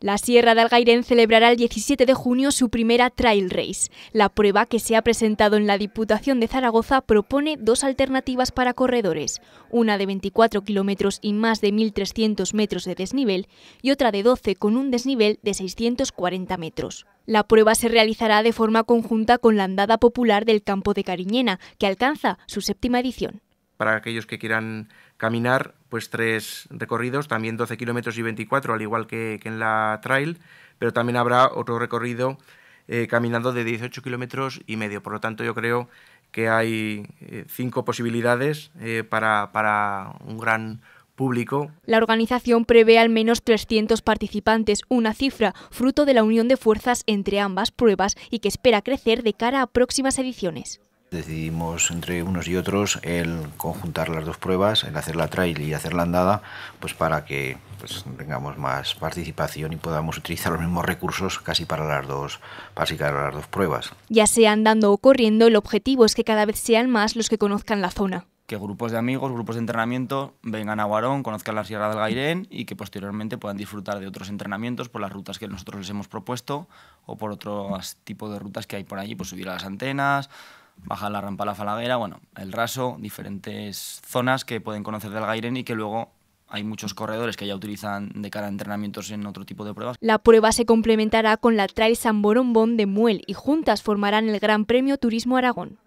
La Sierra de Algairén celebrará el 17 de junio su primera Trail Race. La prueba que se ha presentado en la Diputación de Zaragoza propone dos alternativas para corredores, una de 24 kilómetros y más de 1.300 metros de desnivel y otra de 12 con un desnivel de 640 metros. La prueba se realizará de forma conjunta con la andada popular del campo de Cariñena, que alcanza su séptima edición para aquellos que quieran caminar, pues tres recorridos, también 12 kilómetros y 24, al igual que, en la trail, pero también habrá otro recorrido eh, caminando de 18 kilómetros y medio. Por lo tanto, yo creo que hay eh, cinco posibilidades eh, para, para un gran público. La organización prevé al menos 300 participantes, una cifra fruto de la unión de fuerzas entre ambas pruebas y que espera crecer de cara a próximas ediciones decidimos entre unos y otros el conjuntar las dos pruebas, el hacer la trail y hacer la andada, pues para que pues, tengamos más participación y podamos utilizar los mismos recursos casi para las dos, casi las dos pruebas. Ya sea andando o corriendo, el objetivo es que cada vez sean más los que conozcan la zona que grupos de amigos, grupos de entrenamiento vengan a Guarón, conozcan la Sierra del Gairén y que posteriormente puedan disfrutar de otros entrenamientos por las rutas que nosotros les hemos propuesto o por otros tipos de rutas que hay por allí, pues subir a las antenas, baja la rampa la falaguera, bueno, el raso, diferentes zonas que pueden conocer del Gairen y que luego hay muchos corredores que ya utilizan de cara a entrenamientos en otro tipo de pruebas. La prueba se complementará con la Trail San Borombón de Muel y juntas formarán el Gran Premio Turismo Aragón.